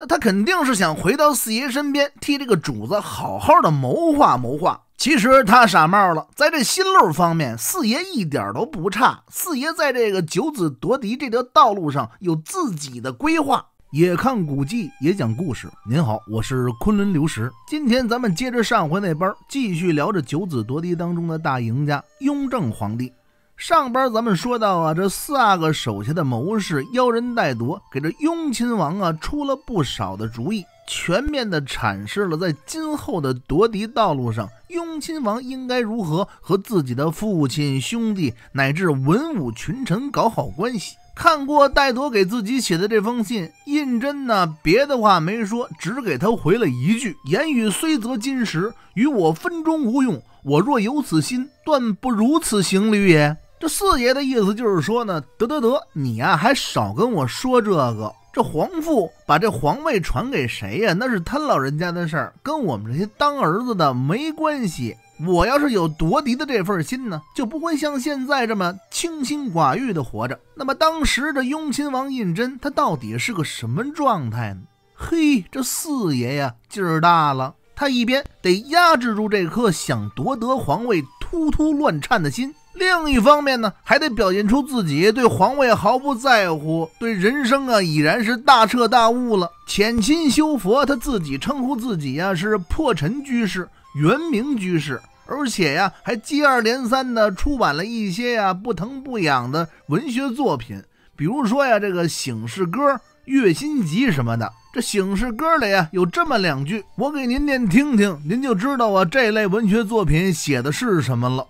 那他肯定是想回到四爷身边，替这个主子好好的谋划谋划。其实他傻冒了，在这心路方面，四爷一点都不差。四爷在这个九子夺嫡这条道路上有自己的规划，也看古迹，也讲故事。您好，我是昆仑刘石，今天咱们接着上回那班，继续聊着九子夺嫡当中的大赢家雍正皇帝。上边咱们说到啊，这四阿哥手下的谋士妖人代夺，给这雍亲王啊出了不少的主意，全面的阐释了在今后的夺嫡道路上，雍亲王应该如何和自己的父亲、兄弟乃至文武群臣搞好关系。看过戴铎给自己写的这封信，胤禛呢别的话没说，只给他回了一句：“言语虽则金石，与我分中无用。我若有此心，断不如此行旅也。”这四爷的意思就是说呢，得得得，你呀还少跟我说这个。这皇父把这皇位传给谁呀？那是他老人家的事儿，跟我们这些当儿子的没关系。我要是有夺嫡的这份心呢，就不会像现在这么清心寡欲的活着。那么当时这雍亲王胤禛，他到底是个什么状态呢？嘿，这四爷呀劲儿大了，他一边得压制住这颗想夺得皇位突突乱颤的心。另一方面呢，还得表现出自己对皇位毫不在乎，对人生啊已然是大彻大悟了，潜心修佛。他自己称呼自己呀是破尘居士、圆明居士，而且呀还接二连三的出版了一些呀不疼不痒的文学作品，比如说呀这个《醒世歌》《月心集》什么的。这《醒世歌》里呀有这么两句，我给您念听听，您就知道啊这类文学作品写的是什么了。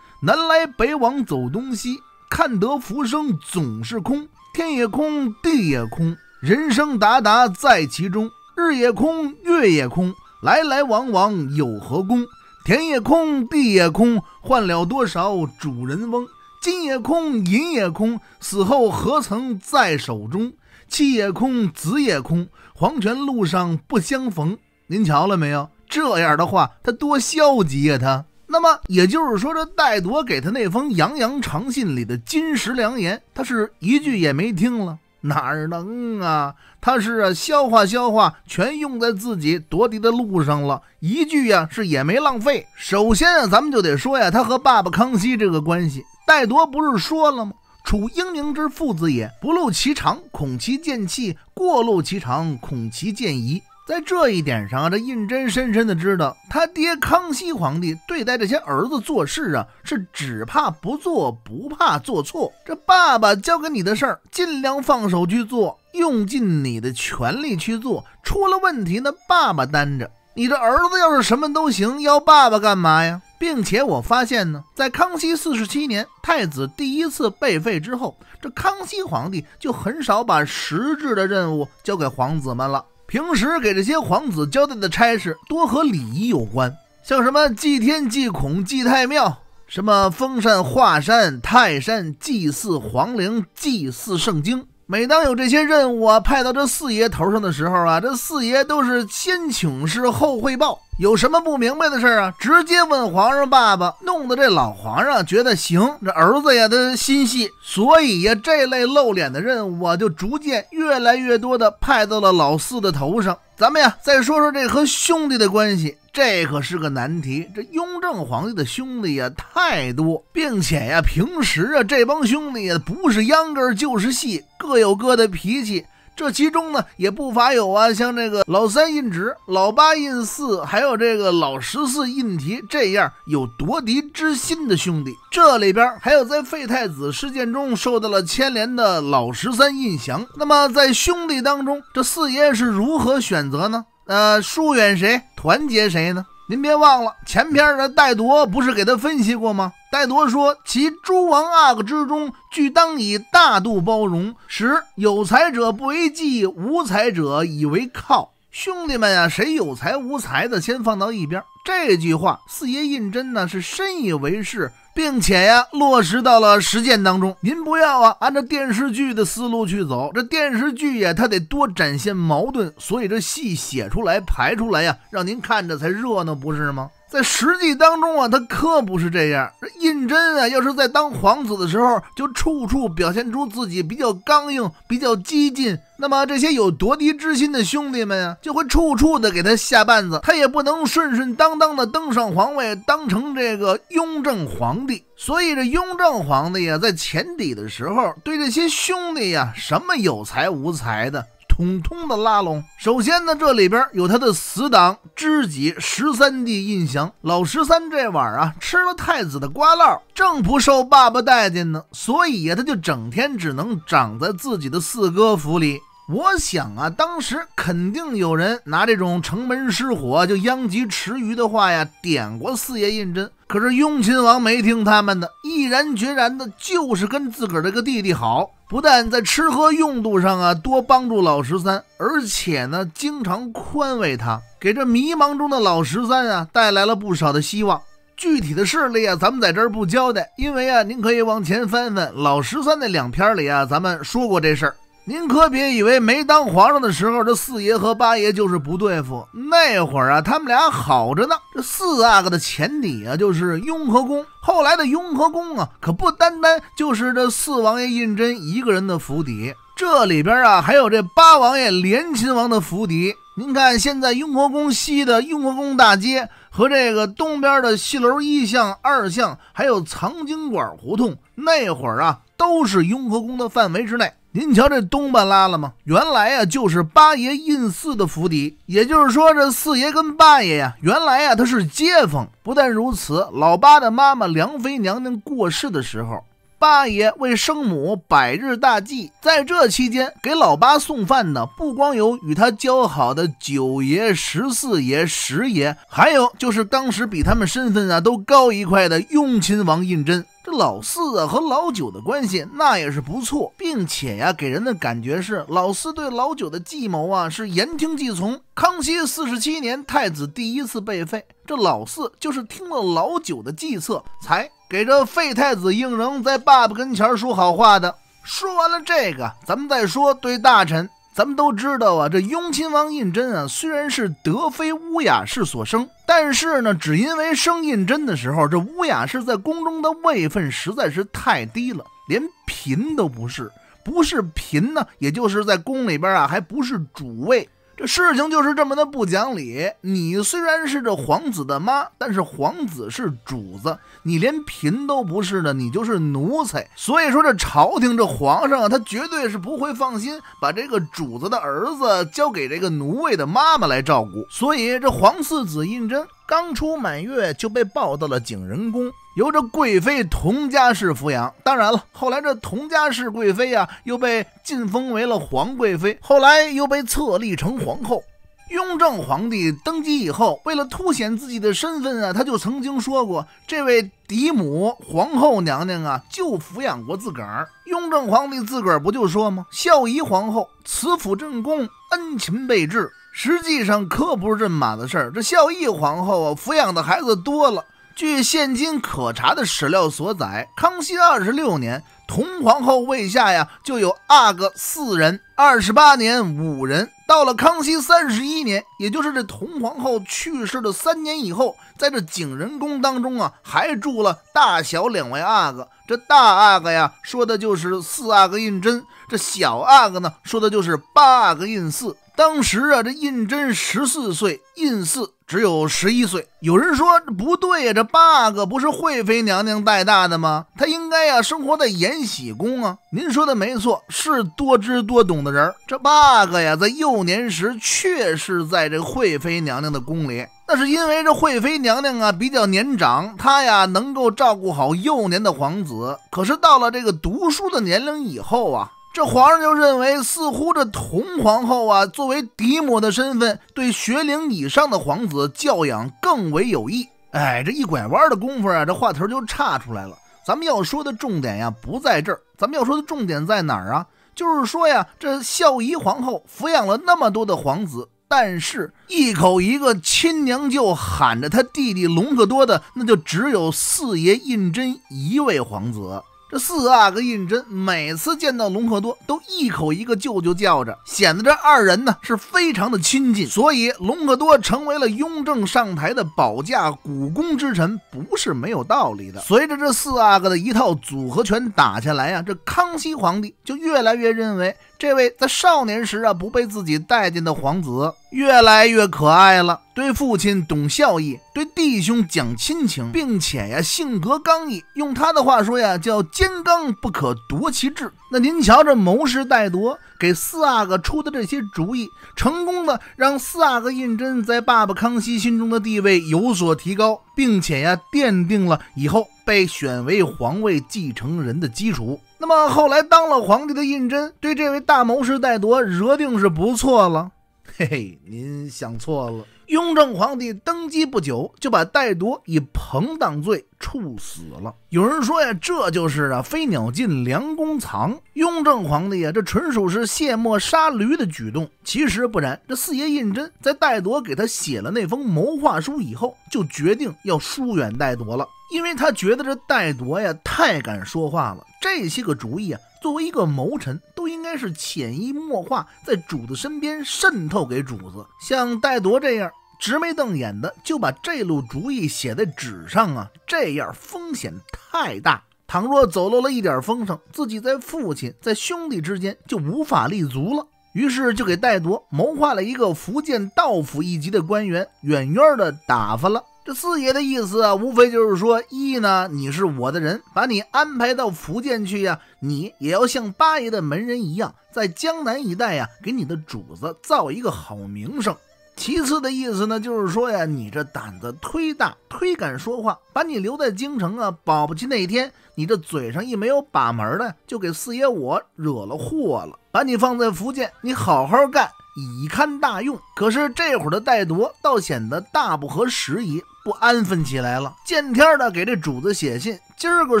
南来北往走东西，看得浮生总是空，天也空，地也空，人生达达在其中，日也空，月也空，来来往往有何功？田也空，地也空，换了多少主人翁？金也空，银也空，死后何曾在手中？妻也空，子也空，黄泉路上不相逢。您瞧了没有？这样的话，他多消极呀，他。那么也就是说，这戴铎给他那封洋洋长信里的金石良言，他是一句也没听了，哪儿能啊？他是啊，消化消化，全用在自己夺嫡的路上了，一句呀是也没浪费。首先啊，咱们就得说呀，他和爸爸康熙这个关系，戴铎不是说了吗？“处英明之父子也，不露其长，恐其见气；过露其长，恐其见疑。”在这一点上啊，这胤禛深深的知道，他爹康熙皇帝对待这些儿子做事啊，是只怕不做，不怕做错。这爸爸交给你的事儿，尽量放手去做，用尽你的全力去做。出了问题呢，爸爸担着。你这儿子要是什么都行，要爸爸干嘛呀？并且我发现呢，在康熙四十七年，太子第一次被废之后，这康熙皇帝就很少把实质的任务交给皇子们了。平时给这些皇子交代的差事多和礼仪有关，像什么祭天、祭孔、祭太庙，什么封禅华山、泰山，祭祀皇陵，祭祀圣经。每当有这些任务啊派到这四爷头上的时候啊，这四爷都是先请示后汇报，有什么不明白的事啊，直接问皇上爸爸，弄得这老皇上觉得行，这儿子呀他心细，所以呀，这类露脸的任务啊就逐渐越来越多的派到了老四的头上。咱们呀，再说说这和兄弟的关系。这可是个难题。这雍正皇帝的兄弟呀太多，并且呀，平时啊，这帮兄弟呀，不是秧歌就是戏，各有各的脾气。这其中呢，也不乏有啊，像这个老三胤祉、老八胤祀，还有这个老十四胤禔这样有夺嫡之心的兄弟。这里边还有在废太子事件中受到了牵连的老十三胤祥。那么，在兄弟当中，这四爷是如何选择呢？呃，疏远谁，团结谁呢？您别忘了前篇的戴铎不是给他分析过吗？戴铎说：“其诸王阿哥之中，俱当以大度包容。使有才者不为计，无才者以为靠。兄弟们啊，谁有才无才的，先放到一边。”这句话，四爷胤禛呢是深以为是，并且呀落实到了实践当中。您不要啊，按照电视剧的思路去走，这电视剧呀他得多展现矛盾，所以这戏写出来、排出来呀，让您看着才热闹，不是吗？在实际当中啊，他可不是这样。胤禛啊，要是在当皇子的时候，就处处表现出自己比较刚硬、比较激进，那么这些有夺嫡之心的兄弟们呀，就会处处的给他下绊子，他也不能顺顺当。当当的登上皇位，当成这个雍正皇帝，所以这雍正皇帝呀，在前底的时候，对这些兄弟呀，什么有才无才的，统统的拉拢。首先呢，这里边有他的死党、知己十三弟胤祥。老十三这晚啊，吃了太子的瓜烙，正不受爸爸待见呢，所以呀，他就整天只能长在自己的四哥府里。我想啊，当时肯定有人拿这种城门失火就殃及池鱼的话呀，点过四爷胤禛。可是雍亲王没听他们的，毅然决然的，就是跟自个儿这个弟弟好。不但在吃喝用度上啊，多帮助老十三，而且呢，经常宽慰他，给这迷茫中的老十三啊，带来了不少的希望。具体的事例啊，咱们在这儿不交代，因为啊，您可以往前翻翻老十三那两篇里啊，咱们说过这事儿。您可别以为没当皇上的时候，这四爷和八爷就是不对付。那会儿啊，他们俩好着呢。这四阿哥的前底啊，就是雍和宫。后来的雍和宫啊，可不单单就是这四王爷胤禛一个人的府邸，这里边啊，还有这八王爷连亲王的府邸。您看，现在雍和宫西的雍和宫大街和这个东边的戏楼一巷、二巷，还有藏经馆胡同，那会儿啊，都是雍和宫的范围之内。您瞧这东半拉了吗？原来呀，就是八爷胤嗣的府邸，也就是说，这四爷跟八爷呀，原来呀，他是街坊。不但如此，老八的妈妈梁妃娘娘过世的时候，八爷为生母百日大祭，在这期间给老八送饭呢，不光有与他交好的九爷、十四爷、十爷，还有就是当时比他们身份啊都高一块的雍亲王胤禛。这老四啊和老九的关系那也是不错，并且呀，给人的感觉是老四对老九的计谋啊是言听计从。康熙四十七年，太子第一次被废，这老四就是听了老九的计策，才给这废太子胤仍在爸爸跟前说好话的。说完了这个，咱们再说对大臣。咱们都知道啊，这雍亲王胤禛啊，虽然是德妃乌雅氏所生，但是呢，只因为生胤禛的时候，这乌雅氏在宫中的位分实在是太低了，连嫔都不是，不是嫔呢，也就是在宫里边啊，还不是主位。这事情就是这么的不讲理。你虽然是这皇子的妈，但是皇子是主子，你连嫔都不是呢，你就是奴才。所以说，这朝廷这皇上啊，他绝对是不会放心把这个主子的儿子交给这个奴卫的妈妈来照顾。所以，这皇四子胤禛。刚出满月就被抱到了景仁宫，由着贵妃佟佳氏抚养。当然了，后来这佟佳氏贵妃啊，又被晋封为了皇贵妃，后来又被册立成皇后。雍正皇帝登基以后，为了凸显自己的身份啊，他就曾经说过：“这位嫡母皇后娘娘啊，就抚养过自个儿。”雍正皇帝自个儿不就说吗？孝仪皇后慈抚正宫，恩情备至。实际上可不是这马的事儿。这孝懿皇后啊，抚养的孩子多了。据现今可查的史料所载，康熙二十六年，佟皇后位下呀，就有阿哥四人；二十八年五人。到了康熙三十一年，也就是这佟皇后去世的三年以后，在这景仁宫当中啊，还住了大小两位阿哥。这大阿哥呀，说的就是四阿哥胤禛；这小阿哥呢，说的就是八阿哥胤嗣。当时啊，这胤禛十四岁，胤祀只有十一岁。有人说不对呀，这八阿哥不是惠妃娘娘带大的吗？他应该呀生活在延禧宫啊。您说的没错，是多知多懂的人。这八阿哥呀，在幼年时确是在这惠妃娘娘的宫里，那是因为这惠妃娘娘啊比较年长，她呀能够照顾好幼年的皇子。可是到了这个读书的年龄以后啊。这皇上就认为，似乎这佟皇后啊，作为嫡母的身份，对学龄以上的皇子教养更为有益。哎，这一拐弯的功夫啊，这话头就岔出来了。咱们要说的重点呀，不在这儿。咱们要说的重点在哪儿啊？就是说呀，这孝仪皇后抚养了那么多的皇子，但是一口一个亲娘舅喊着他弟弟隆科多的，那就只有四爷胤禛一位皇子。这四阿哥胤禛每次见到隆科多，都一口一个舅舅叫着，显得这二人呢是非常的亲近。所以隆科多成为了雍正上台的保驾股肱之臣，不是没有道理的。随着这四阿哥的一套组合拳打下来啊，这康熙皇帝就越来越认为。这位在少年时啊不被自己待见的皇子，越来越可爱了。对父亲懂孝义，对弟兄讲亲情，并且呀性格刚毅。用他的话说呀，叫“坚刚不可夺其志”。那您瞧，这谋士戴铎给四阿哥出的这些主意，成功的让四阿哥胤禛在爸爸康熙心中的地位有所提高，并且呀奠定了以后被选为皇位继承人的基础。那么后来当了皇帝的胤禛，对这位大谋士戴铎，认定是不错了。嘿嘿，您想错了。雍正皇帝登基不久，就把戴铎以朋党罪处死了。有人说呀，这就是啊飞鸟尽，良弓藏。雍正皇帝呀，这纯属是卸磨杀驴的举动。其实不然，这四爷胤禛在戴铎给他写了那封谋划书以后，就决定要疏远戴铎了，因为他觉得这戴铎呀太敢说话了。这些个主意啊，作为一个谋臣，都应该是潜移默化在主子身边渗透给主子，像戴铎这样。直眉瞪眼的就把这路主意写在纸上啊，这样风险太大。倘若走漏了一点风声，自己在父亲在兄弟之间就无法立足了。于是就给戴铎谋划了一个福建道府一级的官员，远远的打发了。这四爷的意思啊，无非就是说，一呢，你是我的人，把你安排到福建去呀，你也要像八爷的门人一样，在江南一带呀，给你的主子造一个好名声。其次的意思呢，就是说呀，你这胆子忒大，忒敢说话，把你留在京城啊，保不齐哪天你这嘴上一没有把门的，就给四爷我惹了祸了。把你放在福建，你好好干，以堪大用。可是这会儿的带夺倒显得大不合时宜。不安分起来了，见天的给这主子写信。今儿个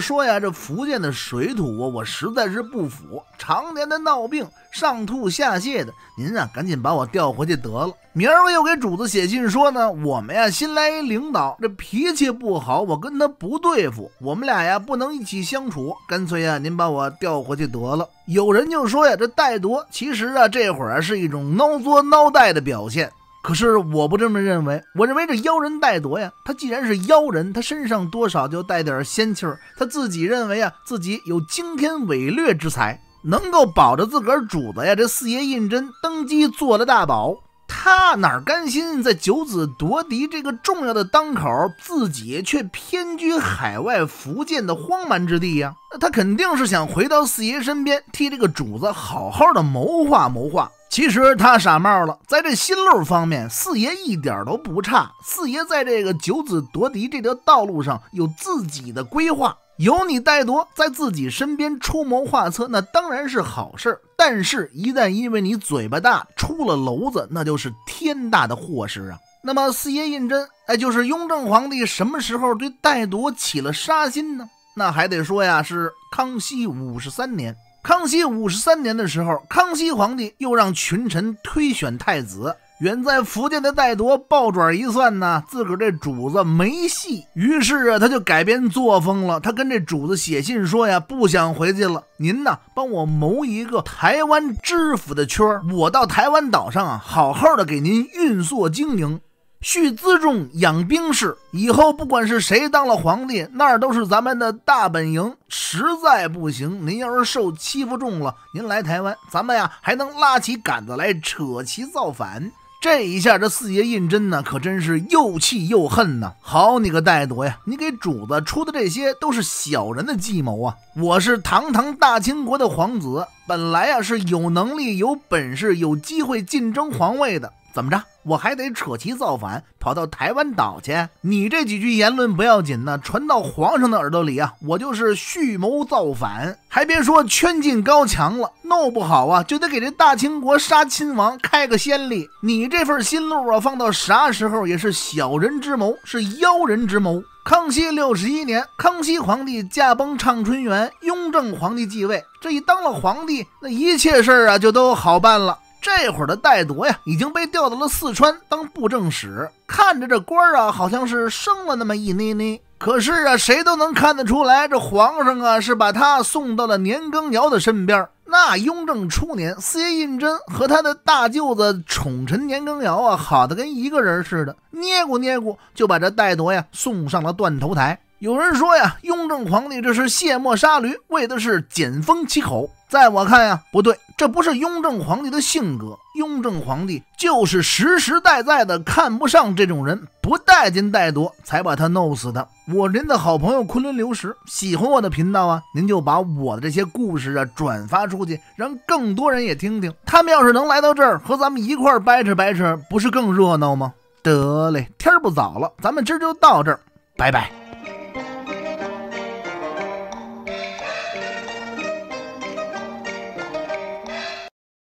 说呀，这福建的水土我我实在是不服，常年的闹病，上吐下泻的。您啊，赶紧把我调回去得了。明儿个又给主子写信说呢，我们呀新来一领导，这脾气不好，我跟他不对付，我们俩呀不能一起相处，干脆呀您把我调回去得了。有人就说呀，这怠惰其实啊这会儿是一种孬作孬怠的表现。可是我不这么认为，我认为这妖人戴毒呀。他既然是妖人，他身上多少就带点仙气儿。他自己认为啊，自己有惊天伟略之才，能够保着自个儿主子呀。这四爷胤禛登基做了大宝。他哪甘心在九子夺嫡这个重要的当口，自己却偏居海外福建的荒蛮之地呀？他肯定是想回到四爷身边，替这个主子好好的谋划谋划。其实他傻冒了，在这新路方面，四爷一点都不差。四爷在这个九子夺嫡这条道路上有自己的规划。有你戴夺在自己身边出谋划策，那当然是好事儿。但是，一旦因为你嘴巴大出了篓子，那就是天大的祸事啊。那么，四爷胤禛，哎，就是雍正皇帝，什么时候对戴夺起了杀心呢？那还得说呀，是康熙五十三年。康熙五十三年的时候，康熙皇帝又让群臣推选太子。远在福建的戴铎抱转一算呢，自个儿这主子没戏，于是啊，他就改变作风了。他跟这主子写信说呀，不想回去了。您呢，帮我谋一个台湾知府的圈儿，我到台湾岛上啊，好好的给您运作经营，蓄辎重、养兵士。以后不管是谁当了皇帝，那儿都是咱们的大本营。实在不行，您要是受欺负重了，您来台湾，咱们呀还能拉起杆子来扯旗造反。这一下，这四爷胤禛呢，可真是又气又恨呐。好你个戴夺呀，你给主子出的这些都是小人的计谋啊！我是堂堂大清国的皇子，本来啊是有能力、有本事、有机会竞争皇位的。怎么着？我还得扯旗造反，跑到台湾岛去？你这几句言论不要紧呢，传到皇上的耳朵里啊，我就是蓄谋造反。还别说圈禁高墙了，弄不好啊，就得给这大清国杀亲王开个先例。你这份心路啊，放到啥时候也是小人之谋，是妖人之谋。康熙六十一年，康熙皇帝驾崩畅春园，雍正皇帝继位。这一当了皇帝，那一切事儿啊，就都好办了。这会儿的戴铎呀，已经被调到了四川当布政使，看着这官啊，好像是升了那么一捏捏。可是啊，谁都能看得出来，这皇上啊是把他送到了年羹尧的身边。那雍正初年，四爷胤禛和他的大舅子宠臣年羹尧啊，好的跟一个人似的，捏咕捏咕就把这戴铎呀送上了断头台。有人说呀，雍正皇帝这是卸磨杀驴，为的是减封其口。在我看呀，不对，这不是雍正皇帝的性格。雍正皇帝就是实实在在的看不上这种人，不待见怠毒，才把他弄死的。我您的好朋友昆仑刘石，喜欢我的频道啊，您就把我的这些故事啊转发出去，让更多人也听听。他们要是能来到这儿和咱们一块掰扯掰扯，不是更热闹吗？得嘞，天不早了，咱们今儿就到这儿，拜拜。